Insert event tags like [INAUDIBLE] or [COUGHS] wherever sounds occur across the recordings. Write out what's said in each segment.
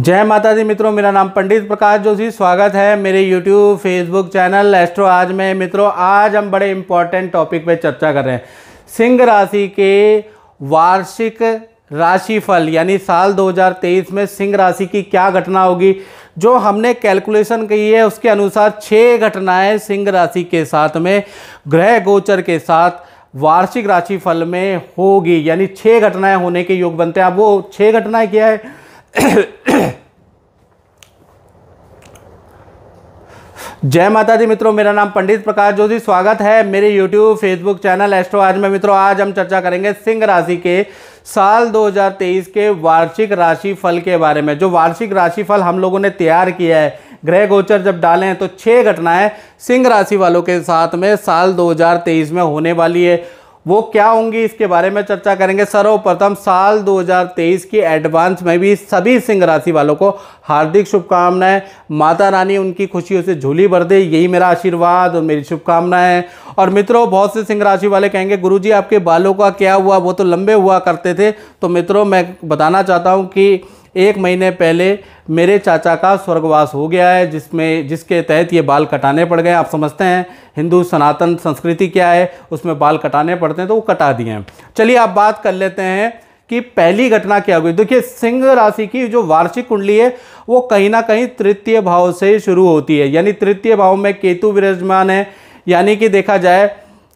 जय माता दी मित्रों मेरा नाम पंडित प्रकाश जोशी स्वागत है मेरे YouTube फेसबुक चैनल एस्ट्रो आज में मित्रों आज हम बड़े इम्पॉर्टेंट टॉपिक पे चर्चा कर रहे हैं सिंह राशि के वार्षिक राशिफल यानी साल 2023 में सिंह राशि की क्या घटना होगी जो हमने कैलकुलेशन की है उसके अनुसार छः घटनाएं सिंह राशि के साथ में ग्रह गोचर के साथ वार्षिक राशिफल में होगी यानी छः घटनाएं होने के योग बनते हैं अब वो छः घटनाएं क्या है [COUGHS] जय माता दी मित्रों मेरा नाम पंडित प्रकाश जोशी स्वागत है मेरे YouTube फेसबुक चैनल एस्ट्रो आज में मित्रों आज हम चर्चा करेंगे सिंह राशि के साल 2023 के वार्षिक राशि फल के बारे में जो वार्षिक राशि फल हम लोगों ने तैयार किया है ग्रह गोचर जब डालें तो छह घटनाएं सिंह राशि वालों के साथ में साल 2023 में होने वाली है वो क्या होंगी इसके बारे में चर्चा करेंगे सर्वप्रथम साल 2023 की एडवांस में भी सभी सिंह राशि वालों को हार्दिक शुभकामनाएं माता रानी उनकी खुशियों से झूली भर दे यही मेरा आशीर्वाद और मेरी शुभकामनाएं और मित्रों बहुत से सिंह राशि वाले कहेंगे गुरुजी आपके बालों का क्या हुआ वो तो लंबे हुआ करते थे तो मित्रों मैं बताना चाहता हूँ कि एक महीने पहले मेरे चाचा का स्वर्गवास हो गया है जिसमें जिसके तहत ये बाल कटाने पड़ गए आप समझते हैं हिंदू सनातन संस्कृति क्या है उसमें बाल कटाने पड़ते हैं तो वो कटा दिए हैं चलिए आप बात कर लेते हैं कि पहली घटना क्या हुई देखिए सिंह राशि की जो वार्षिक कुंडली है वो कहीं ना कहीं तृतीय भाव से शुरू होती है यानी तृतीय भाव में केतु विराजमान है यानी कि देखा जाए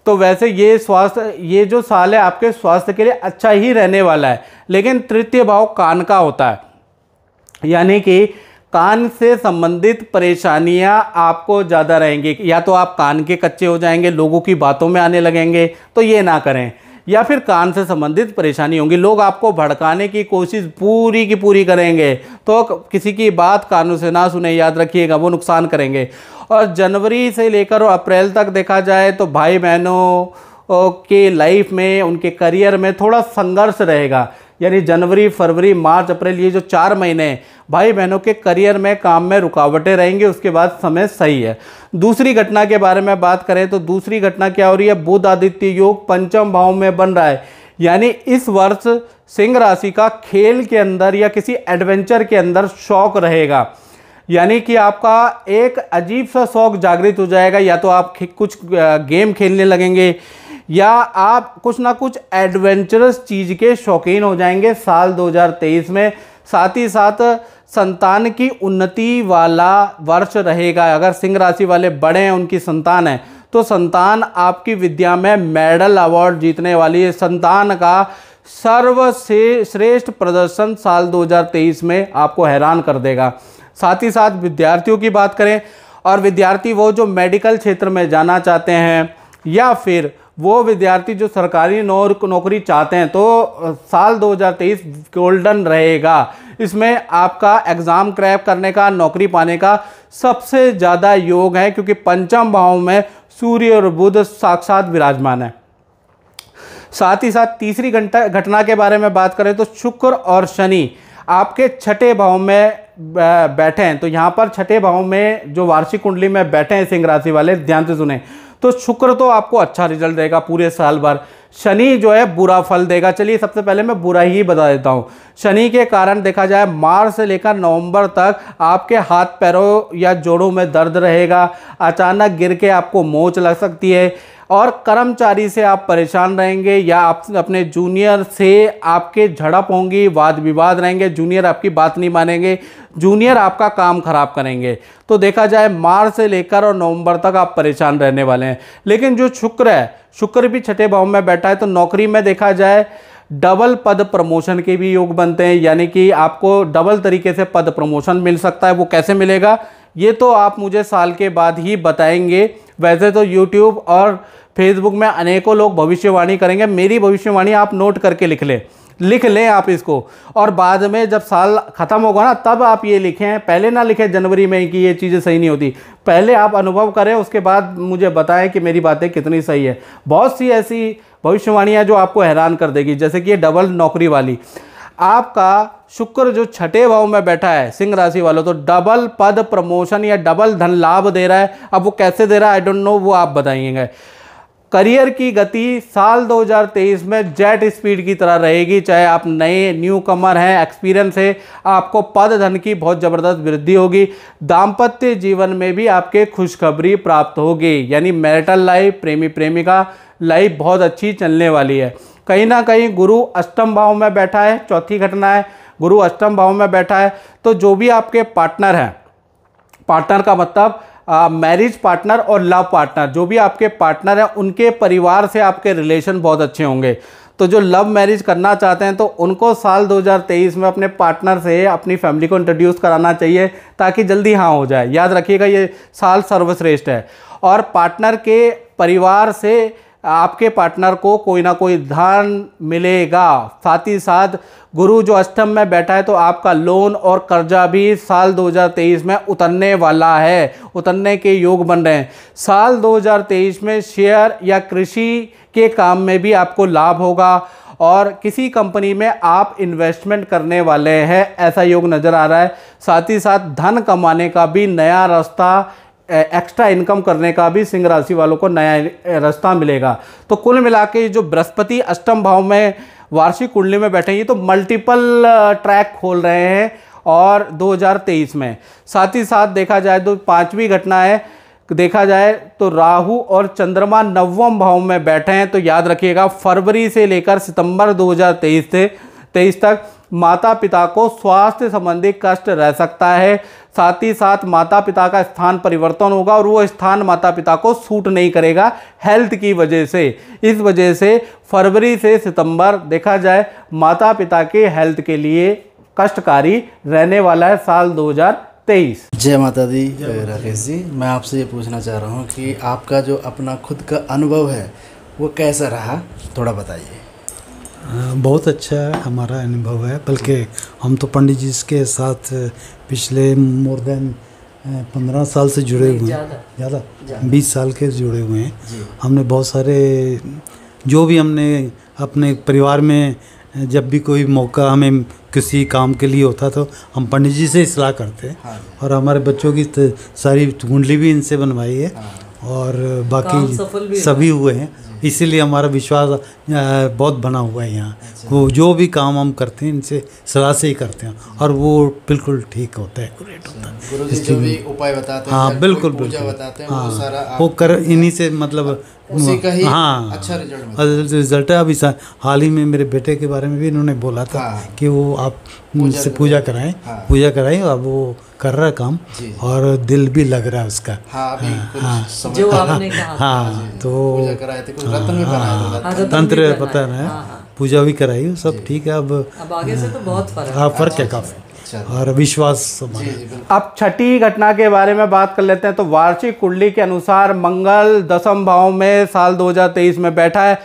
तो वैसे ये स्वास्थ्य ये जो साल है आपके स्वास्थ्य के लिए अच्छा ही रहने वाला है लेकिन तृतीय भाव कान का होता है यानी कि कान से संबंधित परेशानियां आपको ज़्यादा रहेंगी या तो आप कान के कच्चे हो जाएंगे लोगों की बातों में आने लगेंगे तो ये ना करें या फिर कान से संबंधित परेशानी होंगी लोग आपको भड़काने की कोशिश पूरी की पूरी करेंगे तो किसी की बात कानों से ना सुने याद रखिएगा वो नुकसान करेंगे और जनवरी से लेकर अप्रैल तक देखा जाए तो भाई बहनों के लाइफ में उनके करियर में थोड़ा संघर्ष रहेगा यानी जनवरी फरवरी मार्च अप्रैल ये जो चार महीने हैं भाई बहनों के करियर में काम में रुकावटें रहेंगी उसके बाद समय सही है दूसरी घटना के बारे में बात करें तो दूसरी घटना क्या हो रही है बुध आदित्य योग पंचम भाव में बन रहा है यानी इस वर्ष सिंह राशि का खेल के अंदर या किसी एडवेंचर के अंदर शौक रहेगा यानी कि आपका एक अजीब सा शौक जागृत हो जाएगा या तो आप कुछ गेम खेलने लगेंगे या आप कुछ ना कुछ एडवेंचरस चीज़ के शौकीन हो जाएंगे साल 2023 में साथ ही साथ संतान की उन्नति वाला वर्ष रहेगा अगर सिंह राशि वाले बड़े हैं उनकी संतान है तो संतान आपकी विद्या में मेडल अवार्ड जीतने वाली है संतान का सर्व से श्रेष्ठ प्रदर्शन साल 2023 में आपको हैरान कर देगा साथ ही साथ विद्यार्थियों की बात करें और विद्यार्थी वो जो मेडिकल क्षेत्र में जाना चाहते हैं या फिर वो विद्यार्थी जो सरकारी नौ नौकरी चाहते हैं तो साल 2023 गोल्डन रहेगा इसमें आपका एग्ज़ाम क्रैप करने का नौकरी पाने का सबसे ज़्यादा योग है क्योंकि पंचम भाव में सूर्य और बुध साक्षात विराजमान है साथ ही साथ तीसरी घंटा घटना के बारे में बात करें तो शुक्र और शनि आपके छठे भाव में बैठे हैं तो यहाँ पर छठे भाव में जो वार्षिक कुंडली में बैठे हैं सिंह राशि वाले ध्यान से सुने तो शुक्र तो आपको अच्छा रिजल्ट देगा पूरे साल भर शनि जो है बुरा फल देगा चलिए सबसे पहले मैं बुरा ही बता देता हूँ शनि के कारण देखा जाए मार्च से लेकर नवंबर तक आपके हाथ पैरों या जोड़ों में दर्द रहेगा अचानक गिर के आपको मोच लग सकती है और कर्मचारी से आप परेशान रहेंगे या आप अपने जूनियर से आपके झड़प होंगी वाद विवाद रहेंगे जूनियर आपकी बात नहीं मानेंगे जूनियर आपका काम खराब करेंगे तो देखा जाए मार्च से लेकर और नवंबर तक आप परेशान रहने वाले हैं लेकिन जो शुक्र है शुक्र भी छठे भाव में बैठ बैठा है तो नौकरी में देखा जाए डबल पद प्रमोशन के भी योग बनते हैं यानी कि आपको डबल तरीके से पद प्रमोशन मिल सकता है वो कैसे मिलेगा ये तो आप मुझे साल के बाद ही बताएंगे वैसे तो यूट्यूब और फेसबुक में अनेकों लोग भविष्यवाणी करेंगे मेरी भविष्यवाणी आप नोट करके लिख लें लिख लें आप इसको और बाद में जब साल ख़त्म होगा ना तब आप ये लिखें पहले ना लिखें जनवरी में कि ये चीज़ें सही नहीं होती पहले आप अनुभव करें उसके बाद मुझे बताएं कि मेरी बातें कितनी सही है बहुत सी ऐसी भविष्यवाणियाँ जो आपको हैरान कर देगी जैसे कि ये डबल नौकरी वाली आपका शुक्र जो छठे भाव में बैठा है सिंह राशि वालों तो डबल पद प्रमोशन या डबल धन लाभ दे रहा है अब वो कैसे दे रहा है आई डोंट नो वो आप बताइएगा करियर की गति साल 2023 में जेट स्पीड की तरह रहेगी चाहे आप नए न्यू कमर हैं एक्सपीरियंस है आपको पद धन की बहुत ज़बरदस्त वृद्धि होगी दाम्पत्य जीवन में भी आपके खुशखबरी प्राप्त होगी यानी मैरिटल लाइफ प्रेमी प्रेमिका लाइफ बहुत अच्छी चलने वाली है कहीं ना कहीं गुरु अष्टम भाव में बैठा है चौथी घटना है गुरु अष्टम भाव में बैठा है तो जो भी आपके पार्टनर हैं पार्टनर का मतलब मैरिज पार्टनर और लव पार्टनर जो भी आपके पार्टनर हैं उनके परिवार से आपके रिलेशन बहुत अच्छे होंगे तो जो लव मैरिज करना चाहते हैं तो उनको साल 2023 में अपने पार्टनर से अपनी फैमिली को इंट्रोड्यूस कराना चाहिए ताकि जल्दी हाँ हो जाए याद रखिएगा ये साल सर्वश्रेष्ठ है और पार्टनर के परिवार से आपके पार्टनर को कोई ना कोई धन मिलेगा साथ ही साथ गुरु जो अष्टम में बैठा है तो आपका लोन और कर्जा भी साल 2023 में उतरने वाला है उतरने के योग बन रहे हैं साल 2023 में शेयर या कृषि के काम में भी आपको लाभ होगा और किसी कंपनी में आप इन्वेस्टमेंट करने वाले हैं ऐसा योग नज़र आ रहा है साथ ही साथ धन कमाने का भी नया रास्ता एक्स्ट्रा इनकम करने का भी सिंह राशि वालों को नया रास्ता मिलेगा तो कुल मिला के जो बृहस्पति अष्टम भाव में वार्षिक कुंडली में बैठे ये तो मल्टीपल ट्रैक खोल रहे हैं और 2023 में साथ ही साथ देखा जाए तो पांचवी घटना है देखा जाए तो राहु और चंद्रमा नवम भाव में बैठे हैं तो याद रखिएगा फरवरी से लेकर सितंबर 2023 से तेईस तक माता पिता को स्वास्थ्य संबंधी कष्ट रह सकता है साथ ही साथ माता पिता का स्थान परिवर्तन होगा और वो स्थान माता पिता को सूट नहीं करेगा हेल्थ की वजह से इस वजह से फरवरी से सितंबर देखा जाए माता पिता के हेल्थ के लिए कष्टकारी रहने वाला है साल 2023 जय माता दी राकेश जी मैं आपसे ये पूछना चाह रहा हूँ कि आपका जो अपना खुद का अनुभव है वो कैसा रहा थोड़ा बताइए बहुत अच्छा हमारा अनुभव है बल्कि हम तो पंडित जी के साथ पिछले मोर देन पंद्रह साल से जुड़े हुए हैं ज़्यादा बीस साल के जुड़े हुए हैं हमने बहुत सारे जो भी हमने अपने परिवार में जब भी कोई मौका हमें किसी काम के लिए होता तो हम पंडित जी से सलाह करते हैं हाँ। और हमारे बच्चों की सारी कुंडली भी इनसे बनवाई है हाँ। और बाकी सफल सभी हुए हैं इसीलिए हमारा विश्वास बहुत बना हुआ है यहाँ अच्छा। वो जो भी काम हम करते हैं इनसे सलाह से ही करते हैं और वो बिल्कुल ठीक होता है होता है भी उपाय बताते हैं हाँ बिल्कुल बिल्कुल बताते हैं हाँ, वो कर इन्हीं से मतलब हाँ, हाँ। अच्छा रिजल्ट है अभी हाल ही में मेरे बेटे के बारे में भी इन्होंने बोला था हाँ। कि वो आप मुझसे पूजा कराएं हाँ। पूजा कराएं और वो कर रहा है काम और दिल भी लग रहा है उसका हाँ, हाँ, हाँ, हाँ, हाँ, तो रत्न में बनाया था हाँ, तंत्र पता है हाँ, हाँ। पूजा भी कराई सब ठीक है अब अब आगे से तो बहुत फर्क हाँ फर्क है काफ़ी और विश्वास अब छठी घटना के बारे में बात कर लेते हैं तो वार्षिक कुंडली के अनुसार मंगल दसम भाव में साल 2023 में बैठा है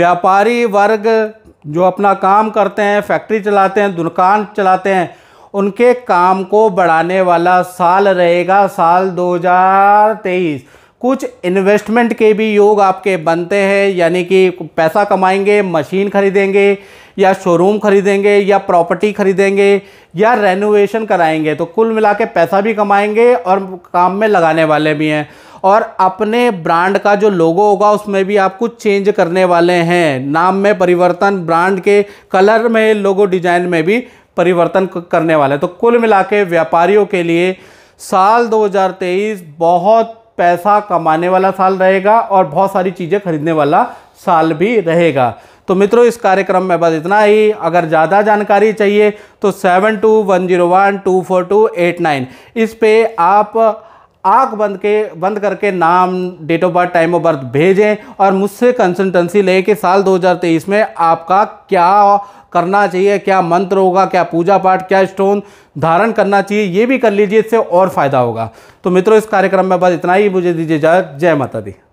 व्यापारी वर्ग जो अपना काम करते हैं फैक्ट्री चलाते हैं दुकान चलाते हैं उनके काम को बढ़ाने वाला साल रहेगा साल 2023 कुछ इन्वेस्टमेंट के भी योग आपके बनते हैं यानी कि पैसा कमाएंगे मशीन खरीदेंगे या शोरूम खरीदेंगे या प्रॉपर्टी खरीदेंगे या रेनोवेशन कराएंगे तो कुल मिला के पैसा भी कमाएंगे और काम में लगाने वाले भी हैं और अपने ब्रांड का जो लोगो होगा उसमें भी आप कुछ चेंज करने वाले हैं नाम में परिवर्तन ब्रांड के कलर में लोगो डिजाइन में भी परिवर्तन करने वाले हैं तो कुल मिला के व्यापारियों के लिए साल 2023 बहुत पैसा कमाने वाला साल रहेगा और बहुत सारी चीज़ें खरीदने वाला साल भी रहेगा तो मित्रों इस कार्यक्रम में बस इतना ही अगर ज़्यादा जानकारी चाहिए तो seven two one zero one two four two eight nine इस पर आप आँख बंद के बंद करके नाम date of birth time of birth भेजें और मुझसे कंसल्टेंसी लें कि साल 2023 में आपका क्या करना चाहिए क्या मंत्र होगा क्या पूजा पाठ क्या स्टोन धारण करना चाहिए ये भी कर लीजिए इससे और फ़ायदा होगा तो मित्रों इस कार्यक्रम में बस इतना ही मुझे दीजिए जय जय माता दी